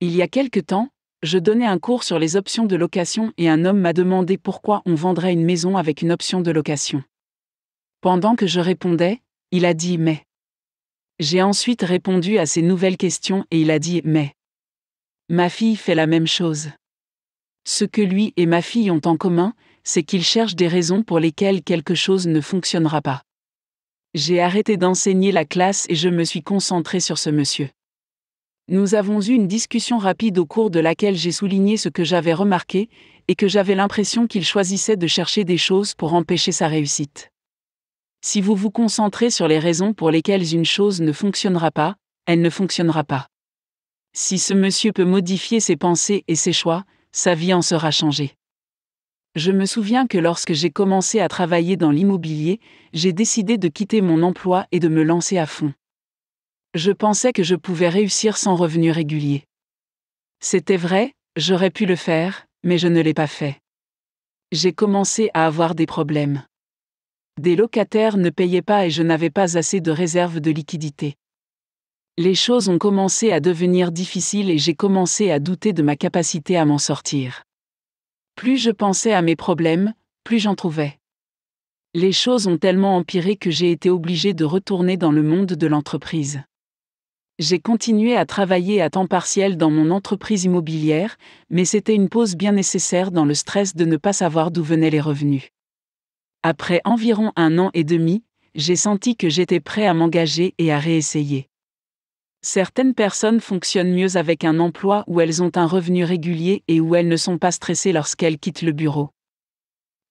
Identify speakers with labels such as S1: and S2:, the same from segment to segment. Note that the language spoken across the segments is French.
S1: Il y a quelque temps, je donnais un cours sur les options de location et un homme m'a demandé pourquoi on vendrait une maison avec une option de location. Pendant que je répondais, il a dit mais. J'ai ensuite répondu à ses nouvelles questions et il a dit mais. Ma fille fait la même chose. Ce que lui et ma fille ont en commun, c'est qu'ils cherchent des raisons pour lesquelles quelque chose ne fonctionnera pas. J'ai arrêté d'enseigner la classe et je me suis concentré sur ce monsieur. Nous avons eu une discussion rapide au cours de laquelle j'ai souligné ce que j'avais remarqué, et que j'avais l'impression qu'il choisissait de chercher des choses pour empêcher sa réussite. Si vous vous concentrez sur les raisons pour lesquelles une chose ne fonctionnera pas, elle ne fonctionnera pas. Si ce monsieur peut modifier ses pensées et ses choix, sa vie en sera changée. Je me souviens que lorsque j'ai commencé à travailler dans l'immobilier, j'ai décidé de quitter mon emploi et de me lancer à fond. Je pensais que je pouvais réussir sans revenu régulier. C'était vrai, j'aurais pu le faire, mais je ne l'ai pas fait. J'ai commencé à avoir des problèmes. Des locataires ne payaient pas et je n'avais pas assez de réserve de liquidité. Les choses ont commencé à devenir difficiles et j'ai commencé à douter de ma capacité à m'en sortir. Plus je pensais à mes problèmes, plus j'en trouvais. Les choses ont tellement empiré que j'ai été obligé de retourner dans le monde de l'entreprise. J'ai continué à travailler à temps partiel dans mon entreprise immobilière, mais c'était une pause bien nécessaire dans le stress de ne pas savoir d'où venaient les revenus. Après environ un an et demi, j'ai senti que j'étais prêt à m'engager et à réessayer. Certaines personnes fonctionnent mieux avec un emploi où elles ont un revenu régulier et où elles ne sont pas stressées lorsqu'elles quittent le bureau.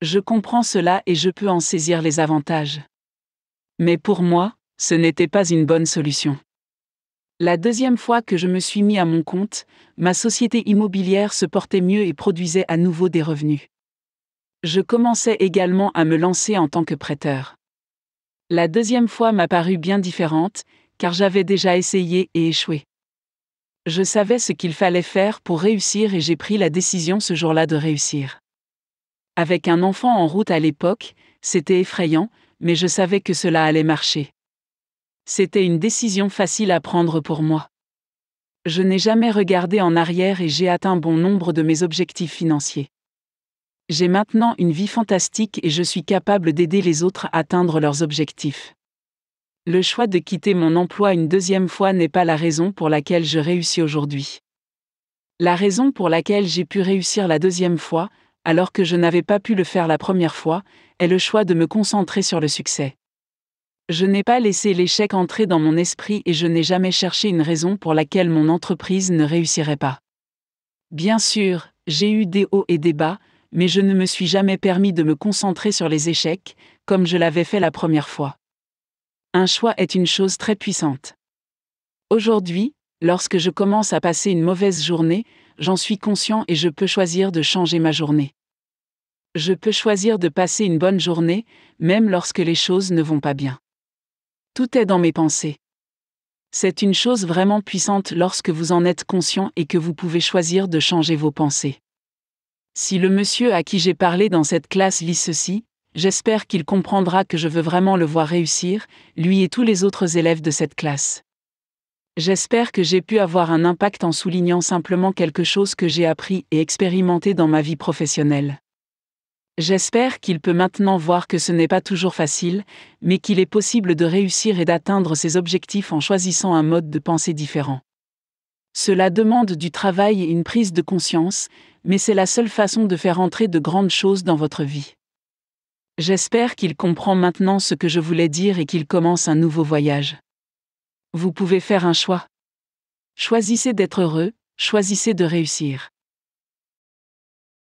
S1: Je comprends cela et je peux en saisir les avantages. Mais pour moi, ce n'était pas une bonne solution. La deuxième fois que je me suis mis à mon compte, ma société immobilière se portait mieux et produisait à nouveau des revenus. Je commençais également à me lancer en tant que prêteur. La deuxième fois m'a paru bien différente, car j'avais déjà essayé et échoué. Je savais ce qu'il fallait faire pour réussir et j'ai pris la décision ce jour-là de réussir. Avec un enfant en route à l'époque, c'était effrayant, mais je savais que cela allait marcher. C'était une décision facile à prendre pour moi. Je n'ai jamais regardé en arrière et j'ai atteint bon nombre de mes objectifs financiers. J'ai maintenant une vie fantastique et je suis capable d'aider les autres à atteindre leurs objectifs. Le choix de quitter mon emploi une deuxième fois n'est pas la raison pour laquelle je réussis aujourd'hui. La raison pour laquelle j'ai pu réussir la deuxième fois, alors que je n'avais pas pu le faire la première fois, est le choix de me concentrer sur le succès. Je n'ai pas laissé l'échec entrer dans mon esprit et je n'ai jamais cherché une raison pour laquelle mon entreprise ne réussirait pas. Bien sûr, j'ai eu des hauts et des bas, mais je ne me suis jamais permis de me concentrer sur les échecs, comme je l'avais fait la première fois. Un choix est une chose très puissante. Aujourd'hui, lorsque je commence à passer une mauvaise journée, j'en suis conscient et je peux choisir de changer ma journée. Je peux choisir de passer une bonne journée, même lorsque les choses ne vont pas bien. Tout est dans mes pensées. C'est une chose vraiment puissante lorsque vous en êtes conscient et que vous pouvez choisir de changer vos pensées. Si le monsieur à qui j'ai parlé dans cette classe lit ceci, j'espère qu'il comprendra que je veux vraiment le voir réussir, lui et tous les autres élèves de cette classe. J'espère que j'ai pu avoir un impact en soulignant simplement quelque chose que j'ai appris et expérimenté dans ma vie professionnelle. J'espère qu'il peut maintenant voir que ce n'est pas toujours facile, mais qu'il est possible de réussir et d'atteindre ses objectifs en choisissant un mode de pensée différent. Cela demande du travail et une prise de conscience, mais c'est la seule façon de faire entrer de grandes choses dans votre vie. J'espère qu'il comprend maintenant ce que je voulais dire et qu'il commence un nouveau voyage. Vous pouvez faire un choix. Choisissez d'être heureux, choisissez de réussir.